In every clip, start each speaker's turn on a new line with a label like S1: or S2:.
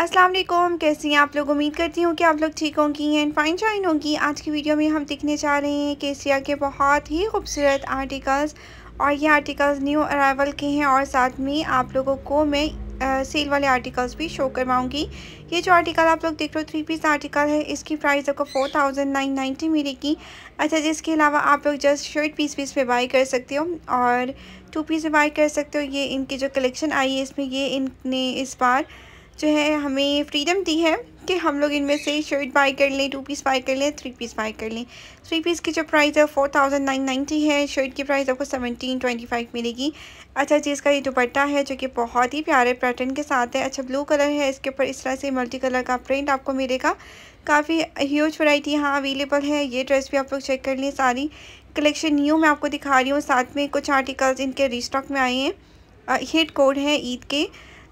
S1: अस्सलाम वालेकुम कैसी हैं आप लोग उम्मीद करती हूँ कि आप लोग ठीक होंगी एंड फाइन शाइन होंगी आज की वीडियो में हम देखने जा रहे हैं केसिया के बहुत ही खूबसूरत आर्टिकल्स और ये आर्टिकल्स न्यू अराइवल के हैं और साथ में आप लोगों को मैं आ, सेल वाले आर्टिकल्स भी शो करवाऊँगी ये जो आर्टिकल आप लोग देख रहे हो थ्री पीस आर्टिकल है इसकी प्राइस आपको फोर थाउजेंड नाइन नाइन्टी मिलेगी अच्छा जिसके अलावा आप लोग जस्ट शर्ट पीस पीस पे बाई कर सकते हो और टू पीस पे बाई कर सकते हो ये इनकी जो कलेक्शन आई है इसमें ये इनने इस बार जो है हमें फ्रीडम दी है कि हम लोग इनमें से शर्ट बाई कर लें टू पीस बाई कर लें थ्री पीस बाई कर लें थ्री पीस की जो प्राइस है फोर थाउजेंड नाइन नाइन्टी है शर्ट की प्राइस आपको सेवनटीन ट्वेंटी फाइव मिलेगी अच्छा जी इसका ये दुपट्टा है जो कि बहुत ही प्यारे पैटर्न के साथ है अच्छा ब्लू कलर है इसके ऊपर इस तरह से मल्टी कलर का प्रिंट आपको मिलेगा काफ़ी ह्यूज वैरायटी यहाँ अवेलेबल है ये ड्रेस भी आप लोग चेक कर लें सारी कलेक्शन न्यू मैं आपको दिखा रही हूँ साथ में कुछ आर्टिकल्स इनके रिस्टॉक में आए हैं हिट कोड है ईद के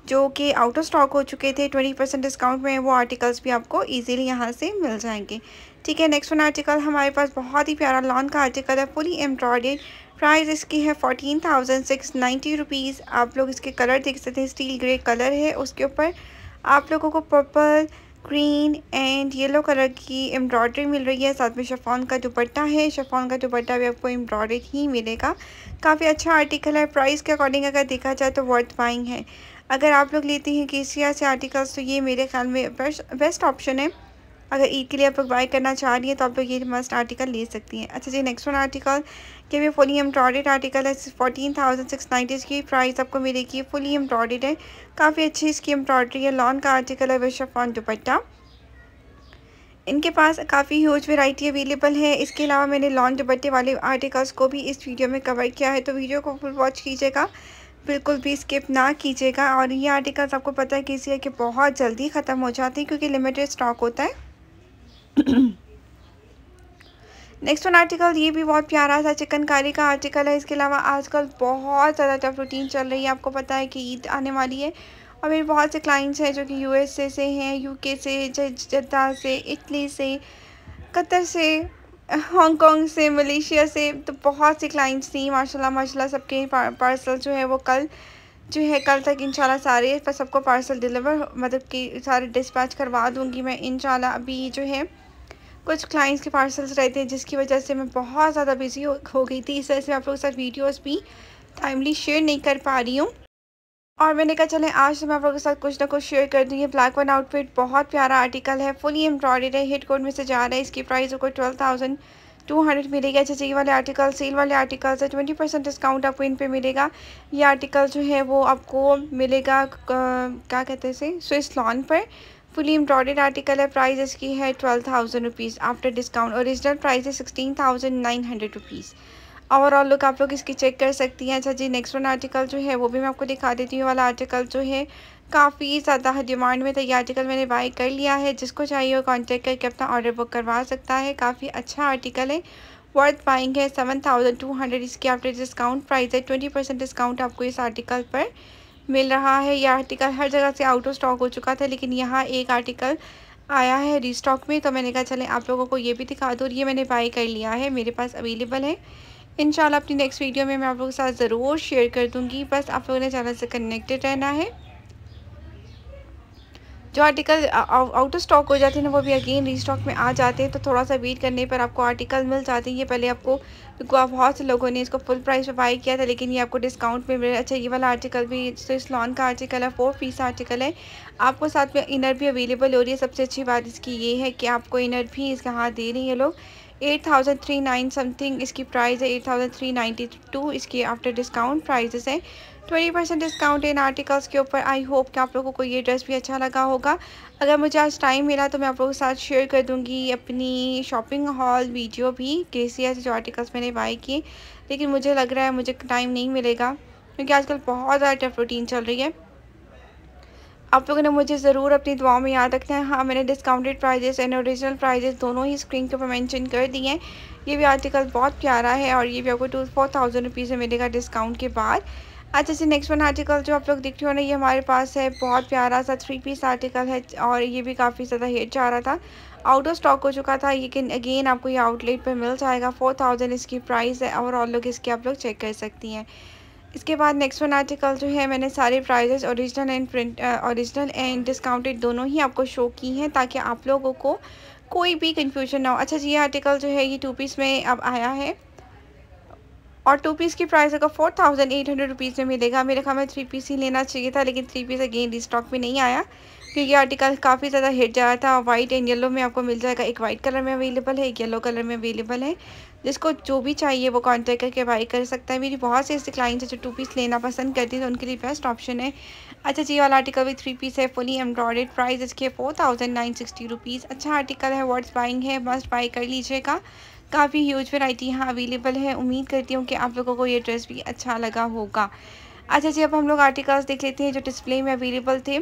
S1: जो कि आउट ऑफ स्टॉक हो चुके थे ट्वेंटी परसेंट डिस्काउंट में वो आर्टिकल्स भी आपको ईजिली यहाँ से मिल जाएंगे ठीक है नेक्स्ट वन आर्टिकल हमारे पास बहुत ही प्यारा लॉन का आर्टिकल है फुली एम्ब्रॉयडेड प्राइस इसकी है fourteen thousand six ninety rupees आप लोग इसके कलर देख सकते हैं स्टील ग्रे कलर है उसके ऊपर आप लोगों को purple green and yellow colour की एम्ब्रॉयडरी मिल रही है साथ में शफॉन का दुपट्टा है शफॉन का दुपट्टा भी आपको एम्ब्रॉयड ही मिलेगा काफ़ी अच्छा आर्टिकल है प्राइस के अकॉर्डिंग अगर देखा जाए तो वर्थ बाइंग है अगर आप लोग लेती हैं के से आर्टिकल्स तो ये मेरे ख्याल में बेस्ट ऑप्शन है अगर ईद e के लिए आप लोग बाई करना चाह रही हैं तो आप लोग ये मस्ट आर्टिकल ले सकती हैं अच्छा जी नेक्स्ट वन आर्टिकल के भी फुली एम्ब्रॉडेड आर्टिकल है फोर्टीन थाउजेंड सिक्स नाइन्टी इसकी प्राइस आपको मिलेगी फुली एम्ब्रॉडेड है काफ़ी अच्छी इसकी एम्ब्रॉयडरी है लॉन का आर्टिकल है ऑन दुपट्टा इनके पास काफ़ी ह्यूज वेराइटी अवेलेबल है इसके अलावा मैंने लॉन दुपट्टे वाले आर्टिकल्स को भी इस वीडियो में कवर किया है तो वीडियो को फुल वॉच कीजिएगा बिल्कुल भी स्किप ना कीजिएगा और ये आर्टिकल्स आपको पता है किसी है कि बहुत जल्दी ख़त्म हो जाते हैं क्योंकि लिमिटेड स्टॉक होता है नेक्स्ट वन आर्टिकल ये भी बहुत प्यारा सा चिकनकारी का आर्टिकल है इसके अलावा आजकल बहुत ज़्यादा टफ रूटीन चल रही है आपको पता है कि ईद आने वाली है और मेरे बहुत से क्लाइंट्स हैं जो कि यूएसए से हैं यूके से जद्दा से इटली से कतर से हांगकांग से मलेशिया से तो बहुत सी क्लाइंट्स थी माशाल्लाह माशाल्लाह सबके पार्सल जो है वो कल जो है कल तक इंशाल्लाह सारे पर सबको पार्सल डिलीवर मतलब कि सारे डिस्पैच करवा दूँगी मैं इंशाल्लाह अभी जो है कुछ क्लाइंट्स के पार्सल्स रहते हैं जिसकी वजह से मैं बहुत ज़्यादा बिजी हो, हो गई थी इस वजह से आप लोगों के साथ वीडियोज़ भी टाइमली शेयर नहीं कर पा रही हूँ और मैंने कहा चलें आज तो मैं आप लोगों के साथ कुछ ना कुछ शेयर कर दूँगी ब्लैक वन आउटफिट बहुत प्यारा आर्टिकल है फुली एम्ब्रॉयडेड है हिट कोड में से जा रहा है इसकी प्राइस आपको ट्वेल्व थाउजेंड टू हंड्रेड मिलेगा जैसे ये वाले आर्टिकल सेल वाले आर्टिकल्स से ट्वेंटी परसेंट डिस्काउंट आपको इन पर मिलेगा ये आर्टिकल जो है वो आपको मिलेगा क्या कहते हैं स्विस लॉन पर फुली एम्ब्रॉयडेड आर्टिकल है प्राइस इसकी है twelve thousand rupees after discount original price है sixteen thousand nine hundred rupees overall look आप लोग इसकी चेक कर सकती हैं अच्छा जी नेक्स्ट वन आर्टिकल जो है वो भी मैं आपको दिखा देती हूँ वाला आर्टिकल जो है काफ़ी ज़्यादा डिमांड में था ये आर्टिकल मैंने बाई कर लिया है जिसको चाहिए वो कॉन्टैक्ट करके अपना ऑर्डर बुक करवा सकता है काफ़ी अच्छा आर्टिकल है वर्थ बाइंग है सेवन थाउजेंड टू हंड्रेड इसकी आफ्टर डिस्काउंट प्राइस है ट्वेंटी परसेंट डिस्काउंट आपको इस आर्टिकल पर मिल रहा है यह आर्टिकल हर जगह से आउट ऑफ स्टॉक हो चुका था लेकिन यहाँ एक आर्टिकल आया है रिस्टॉक में तो मैंने कहा चले आप लोगों को ये भी दिखा दो और ये मैंने बाई कर लिया है मेरे पास अवेलेबल है इन अपनी नेक्स्ट वीडियो में मैं आप लोगों के साथ ज़रूर शेयर कर दूँगी बस आप लोगों ने चैनल से कनेक्टेड रहना है जो आर्टिकल आउट ऑफ स्टॉक हो जाते हैं ना वो भी अगेन रीस्टॉक में आ जाते हैं तो थोड़ा सा वेट करने पर आपको आर्टिकल मिल जाते हैं ये पहले आपको बहुत से लोगों ने इसको फुल प्राइस पर बाई किया था लेकिन ये आपको डिस्काउंट में मिल अच्छा ये वाला आर्टिकल भी तो इस लॉन का आर्टिकल है फोर पीस आर्टिकल है आपको साथ में इनर भी अवेलेबल हो रही है सबसे अच्छी बात इसकी ये है कि आपको इनर भी इसका हाथ दे रही है लोग eight thousand three nine something इसकी प्राइस है eight thousand three ninety two इसकी आफ्टर डिस्काउंट प्राइजेस है ट्वेंटी परसेंट डिस्काउंट इन आर्टिकल्स के ऊपर आई होप कि आप लोगों को ये ड्रेस भी अच्छा लगा होगा अगर मुझे आज टाइम मिला तो मैं आप लोगों के साथ शेयर कर दूंगी अपनी शॉपिंग हॉल वीडियो भी सी ऐसे जो आर्टिकल्स मैंने बाई किए लेकिन मुझे लग रहा है मुझे टाइम नहीं मिलेगा क्योंकि आजकल बहुत ज़्यादा टफ रूटीन चल रही है आप लोगों ने मुझे ज़रूर अपनी दुआओं में याद रखना है हाँ मैंने discounted prices and original prices दोनों ही स्क्रीन के ऊपर मैंशन कर दिए हैं ये भी आर्टिकल बहुत प्यारा है और ये भी आपको टू फोर थाउजेंड रुपीज़ में मिलेगा डिस्काउंट के बाद अच्छा से नेक्स्ट वन आर्टिकल जो आप लोग देख रहे हो ना ये हमारे पास है बहुत प्यारा सा थ्री पीस आर्टिकल है और ये भी काफ़ी ज़्यादा हेट जा रहा था आउट ऑफ स्टॉक हो चुका था लेकिन अगेन आपको ये आउटलेट पर मिल जाएगा फोर थाउजेंड इसकी प्राइस है और और लोग इसकी आप लोग चेक कर सकती हैं इसके बाद नेक्स्ट वन आर्टिकल जो है मैंने सारे prices original and print original and discounted दोनों ही आपको शो की हैं ताकि आप लोगों को कोई भी कन्फ्यूजन ना हो अच्छा जी ये आर्टिकल जो है ये टू पीस में अब आया है और टू पीस की प्राइस अगर four thousand eight hundred rupees में मिलेगा मेरे ख्याल में थ्री पीस ही लेना चाहिए था लेकिन थ्री पीस अगेन स्टॉक में नहीं आया क्योंकि आर्टिकल काफ़ी ज़्यादा हिट जा रहा था वाइट एंड येलो में आपको मिल जाएगा एक वाइट कलर में अवेलेबल है एक येलो कलर में अवेलेबल है जिसको जो भी चाहिए वो कॉन्टैक्ट करके बाई कर सकता है मेरी बहुत से ऐसे क्लाइंट्स हैं जो टू पीस लेना पसंद करती हैं तो उनके लिए बेस्ट ऑप्शन है अच्छा जी वाला आर्टिकल भी थ्री पीस है फुली एम्ब्रॉयड प्राइस इसके four thousand nine sixty rupees अच्छा आर्टिकल है वर्ड्स बाइंग है मस्ट बाई कर लीजिएगा काफ़ी ह्यूज वेराइटी यहाँ अवेलेबल है उम्मीद करती हूँ कि आप लोगों को ये ड्रेस भी अच्छा लगा होगा अच्छा जी अब हम लोग आर्टिकल्स देख लेते हैं जो डिस्प्ले में अवेलेबल थे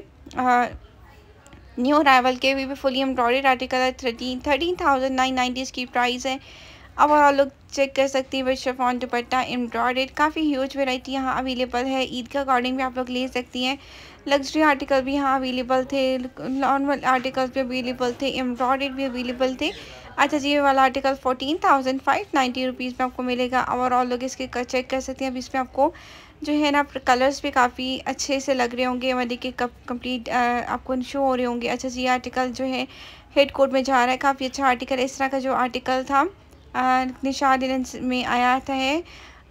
S1: न्यू अराइवल के भी फुली एम्ब्रॉयड आर्टिकल है thirteen thirteen thousand nine ninety इसकी प्राइस है अब और लुक चेक कर सकती है विद शेफॉन दुपट्टा एम्ब्रॉयड काफ़ी ह्यूज वेराइटी यहाँ अवेलेबल है ईद के अकॉर्डिंग भी आप लोग ले सकती हैं लग्जरी आर्टिकल भी यहाँ अवेलेबल थे नॉर्मल आर्टिकल्स भी अवेलेबल थे एम्ब्रॉयड भी अवेलेबल थे अच्छा जी ये वाला article fourteen thousand five ninety rupees में आपको मिलेगा ओवरऑल लोग इसके चेक कर सकते हैं अब इसमें आपको जो है ना कलर्स भी काफ़ी अच्छे से लग रहे होंगे देखिए कब कम्प्लीट आपको शो हो रहे होंगे अच्छा जी ये आर्टिकल जो है हेड कोड में जा रहा है काफ़ी अच्छा आर्टिकल इस तरह का जो आर्टिकल था निशाद में आया था है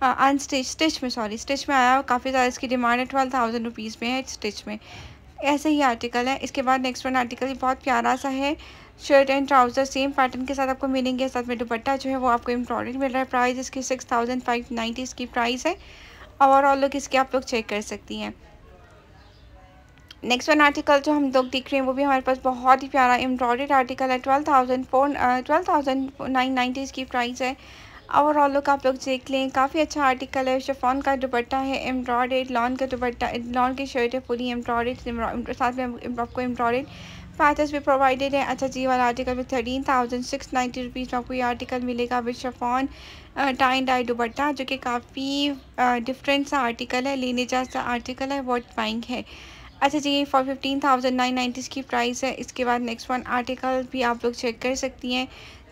S1: अन स्टिच स्टिच में सॉरी स्टिच में आया काफ़ी ज़्यादा इसकी डिमांड है ट्वेल्व थाउजेंड रुपीज़ में है स्टिच में ऐसे ही आर्टिकल है इसके बाद नेक्स्ट वन आर्टिकल बहुत प्यारा सा है shirt and trouser same pattern के साथ आपको मिलेंगे साथ में दुपट्टा जो है वो आपको इम्प्रॉडेंट मिल रहा है प्राइस इसकी सिक्स थाउजेंड फाइव नाइन्टी इसकी प्राइस है ओवरऑल लुक इसकी आप लोग चेक कर सकती हैं नेक्स्ट वन आर्टिकल जो हम लोग देख रहे हैं वो भी हमारे पास बहुत ही प्यारा एम्ब्रॉयड आर्टिकल है twelve thousand four twelve thousand nine nineties की प्राइस है ओवरऑल लुक आप लोग देख लें काफ़ी अच्छा आर्टिकल है शफॉन का दुपट्टा है एम्ब्रॉयड लॉन का दुपट्टा लॉन की शर्ट है पूरी एम्ब्रॉयड साथ में आपको एम्ब्रॉयड पैचेस भी प्रोवाइडेड है अच्छा जी वाला आर्टिकल में thirteen thousand six ninety rupees में आपको ये आर्टिकल मिलेगा विद शफॉन टाइन डाई दुपट्टा जो कि काफ़ी डिफरेंट सा आर्टिकल है लेने सा आर्टिकल है वॉट पाइंग है अच्छा जी ये four fifteen thousand nine nineties की प्राइस है इसके बाद नेक्स्ट वन आर्टिकल भी आप लोग चेक कर सकती हैं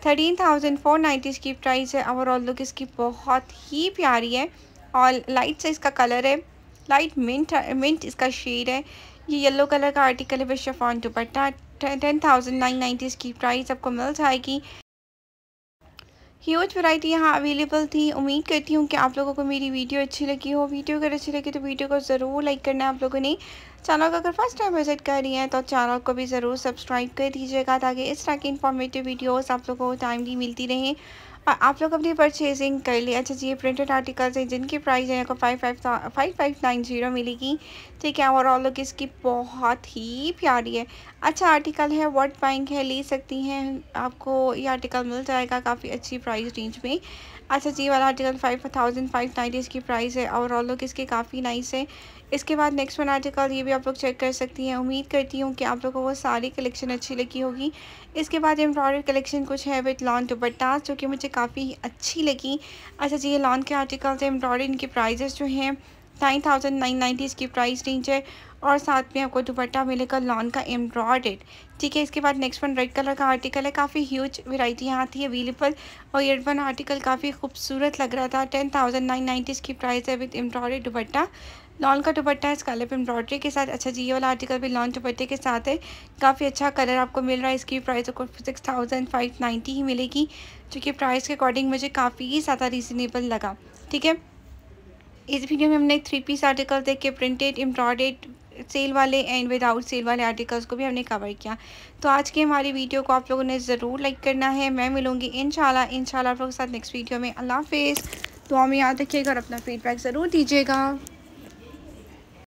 S1: थर्टीन थाउजेंड फोर नाइन्टीज़ की प्राइस है ओवरऑल लुक इसकी बहुत ही प्यारी है और लाइट से इसका कलर है लाइट मिंट मिंट इसका शेड है ये येलो कलर का आर्टिकल है with chiffon dupatta ten thousand nine nineties की प्राइस आपको मिल जाएगी ह्यूज वैरायटी यहाँ अवेलेबल थी उम्मीद करती हूँ कि आप लोगों को मेरी वीडियो अच्छी लगी हो वीडियो अगर अच्छी लगी तो वीडियो को ज़रूर लाइक करना आप लोगों ने चैनल को अगर फर्स्ट टाइम विजिट कर रही हैं तो चैनल को भी ज़रूर सब्सक्राइब कर दीजिएगा ताकि इस तरह की इन्फॉर्मेटिव वीडियोस आप लोगों को टाइमली मिलती रहें और आप लोग अपनी परचेजिंग कर लिए अच्छा जी ये प्रिंटेड आर्टिकल्स हैं जिनकी प्राइस है आपको five five five five nine zero मिलेगी ठीक है और लोग इसकी बहुत ही प्यारी है अच्छा आर्टिकल है वर्ड बैंक है ले सकती हैं आपको ये आर्टिकल मिल जाएगा काफ़ी अच्छी प्राइस रेंज में अच्छा जी वाला article five thousand five ninety इसकी प्राइस है और लुक इसकी काफ़ी नाइस है इसके बाद नेक्स्ट वन आर्टिकल ये भी आप लोग चेक कर सकती हैं उम्मीद करती हूँ कि आप लोगों को वो सारी कलेक्शन अच्छी लगी होगी इसके बाद एम्ब्रॉयडरी कलेक्शन कुछ है विथ लॉन दुपट्टा जो कि मुझे काफ़ी अच्छी लगी अच्छा जी ये लॉन के आर्टिकल्स एम्ब्रॉयडरी इनके प्राइजेस जो हैं नाइन थाउजेंड नाइन नाइन्टी इसकी प्राइस रेंज है और साथ में आपको दुपट्टा मिलेगा लॉन का एम्ब्रॉयडेड ठीक है इसके बाद नेक्स्ट वन रेड कलर का आर्टिकल है काफ़ी ह्यूज वेराइटी यहाँ थी अवेलेबल और ये वन आर्टिकल काफ़ी खूबसूरत लग रहा था टेन थाउजेंड नाइन नाइन्टी इसकी प्राइस है विद एम्ब्रॉयडेड दुपट्टा लॉन का दुपट्टा है पर एम्ब्रॉयडरी के साथ अच्छा जी ये वाला आर्टिकल भी लॉन दुपट्टे के साथ है काफ़ी अच्छा कलर आपको मिल रहा है इसकी प्राइस आपको सिक्स थाउजेंड फाइव नाइन्टी ही मिलेगी जो कि प्राइस के अकॉर्डिंग मुझे काफ़ी ज़्यादा रीज़नेबल लगा ठीक है इस वीडियो में हमने थ्री पीस आर्टिकल देखे प्रिंटेड एम्ब्रॉयडेड सेल वाले एंड विदाउट सेल वाले आर्टिकल्स को भी हमने कवर किया तो आज की हमारी वीडियो को आप लोगों ने ज़रूर लाइक करना है मैं मिलूंगी इन शाला आप लोगों के साथ नेक्स्ट वीडियो में अल्लाह हाफिज़ तो हमें याद रखिएगा और अपना फीडबैक ज़रूर दीजिएगा